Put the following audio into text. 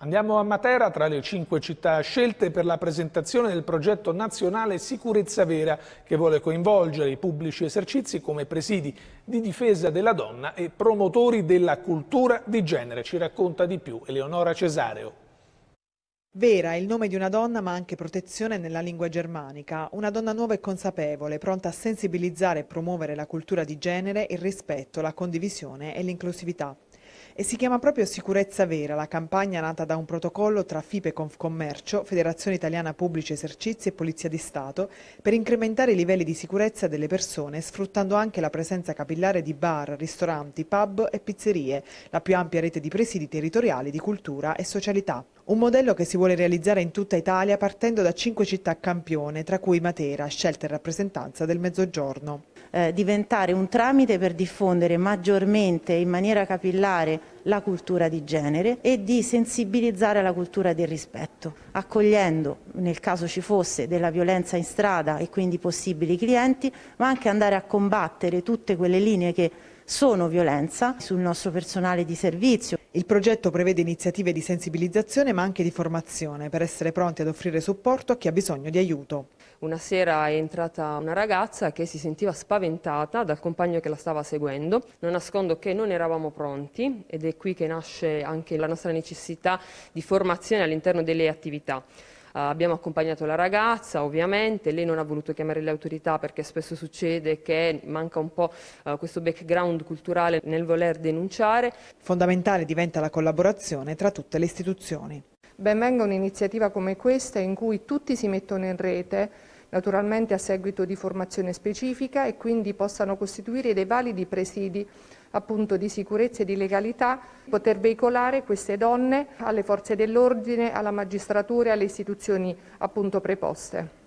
Andiamo a Matera, tra le cinque città scelte per la presentazione del progetto nazionale Sicurezza Vera, che vuole coinvolgere i pubblici esercizi come presidi di difesa della donna e promotori della cultura di genere. Ci racconta di più Eleonora Cesareo. Vera è il nome di una donna ma anche protezione nella lingua germanica, una donna nuova e consapevole, pronta a sensibilizzare e promuovere la cultura di genere, il rispetto, la condivisione e l'inclusività. E si chiama proprio Sicurezza Vera, la campagna nata da un protocollo tra FIPE Confcommercio, Federazione Italiana Pubblici Esercizi e Polizia di Stato, per incrementare i livelli di sicurezza delle persone, sfruttando anche la presenza capillare di bar, ristoranti, pub e pizzerie, la più ampia rete di presidi territoriali di cultura e socialità. Un modello che si vuole realizzare in tutta Italia partendo da cinque città campione, tra cui Matera, scelta in rappresentanza del Mezzogiorno eh, diventare un tramite per diffondere maggiormente in maniera capillare la cultura di genere e di sensibilizzare la cultura del rispetto, accogliendo, nel caso ci fosse, della violenza in strada e quindi possibili clienti, ma anche andare a combattere tutte quelle linee che sono violenza sul nostro personale di servizio. Il progetto prevede iniziative di sensibilizzazione ma anche di formazione per essere pronti ad offrire supporto a chi ha bisogno di aiuto. Una sera è entrata una ragazza che si sentiva spaventata dal compagno che la stava seguendo. Non nascondo che non eravamo pronti ed è qui che nasce anche la nostra necessità di formazione all'interno delle attività. Uh, abbiamo accompagnato la ragazza, ovviamente, lei non ha voluto chiamare le autorità perché spesso succede che manca un po' uh, questo background culturale nel voler denunciare. Fondamentale diventa la collaborazione tra tutte le istituzioni. Benvenga un'iniziativa come questa in cui tutti si mettono in rete, naturalmente a seguito di formazione specifica e quindi possano costituire dei validi presidi appunto di sicurezza e di legalità, poter veicolare queste donne alle forze dell'ordine, alla magistratura e alle istituzioni appunto preposte.